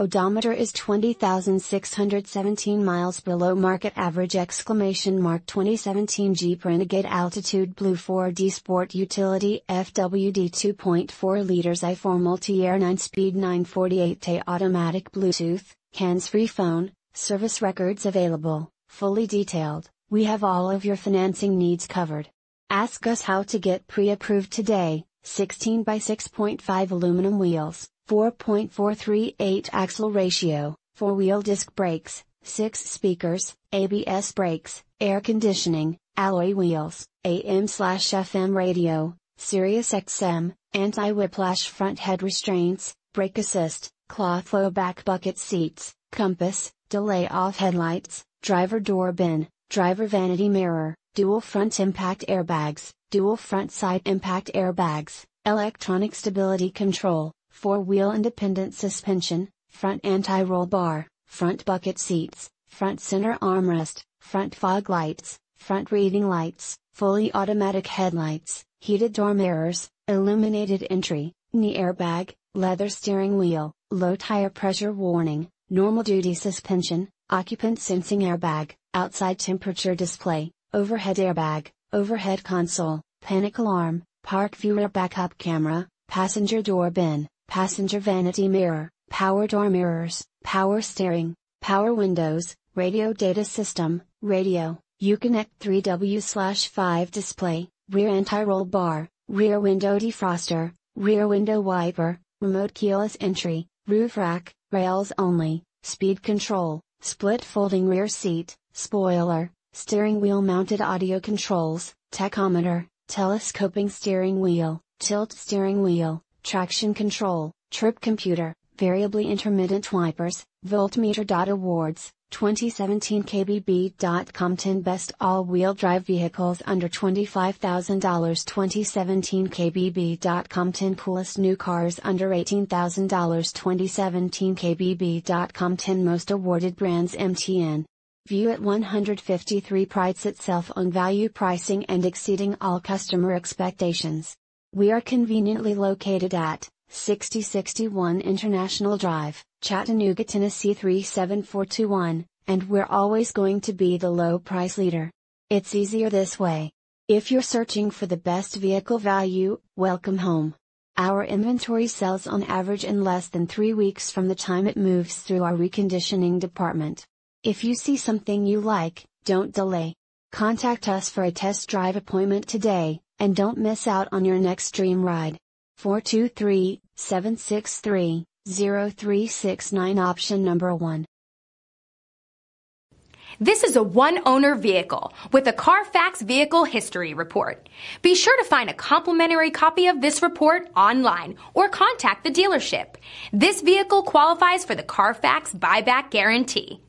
odometer is 20,617 miles below market average exclamation mark 2017 Jeep Renegade Altitude Blue 4D Sport Utility FWD 2.4 liters i4 multi-air 9-speed 948 T automatic Bluetooth, hands-free phone, service records available, fully detailed, we have all of your financing needs covered. Ask us how to get pre-approved today. 16 by 6.5 aluminum wheels, 4.438 axle ratio, 4-wheel disc brakes, 6 speakers, ABS brakes, air conditioning, alloy wheels, AM/FM radio, Sirius XM, anti-whiplash front head restraints, brake assist, cloth low back bucket seats, compass, delay off headlights, driver door bin, driver vanity mirror, dual front impact airbags, dual front side impact airbags, electronic stability control, four-wheel independent suspension, front anti-roll bar, front bucket seats, front center armrest, front fog lights, front reading lights, fully automatic headlights, heated door mirrors, illuminated entry, knee airbag, leather steering wheel, low tire pressure warning, normal duty suspension, occupant sensing airbag, outside temperature display, overhead airbag, overhead console, panic alarm, park viewer backup camera, passenger door bin, passenger vanity mirror, power door mirrors, power steering, power windows, radio data system, radio, Uconnect 3W 5 display, rear anti-roll bar, rear window defroster, rear window wiper, remote keyless entry, roof rack, rails only, speed control, split folding rear seat, spoiler, steering wheel mounted audio controls, tachometer, telescoping steering wheel, tilt steering wheel, traction control, trip computer, variably intermittent wipers, voltmeter. Awards, 2017 KBB.com 10 Best All Wheel Drive Vehicles Under $25,000 2017 KBB.com 10 Coolest New Cars Under $18,000 2017 KBB.com 10 Most Awarded Brands MTN View at 153 prides itself on value pricing and exceeding all customer expectations. We are conveniently located at 6061 International Drive, Chattanooga, Tennessee 37421, and we're always going to be the low price leader. It's easier this way. If you're searching for the best vehicle value, welcome home. Our inventory sells on average in less than three weeks from the time it moves through our reconditioning department. If you see something you like, don't delay. Contact us for a test drive appointment today, and don't miss out on your next dream ride. 423 763 0369 option number 1. This is a one owner vehicle with a Carfax vehicle history report. Be sure to find a complimentary copy of this report online or contact the dealership. This vehicle qualifies for the Carfax buyback guarantee.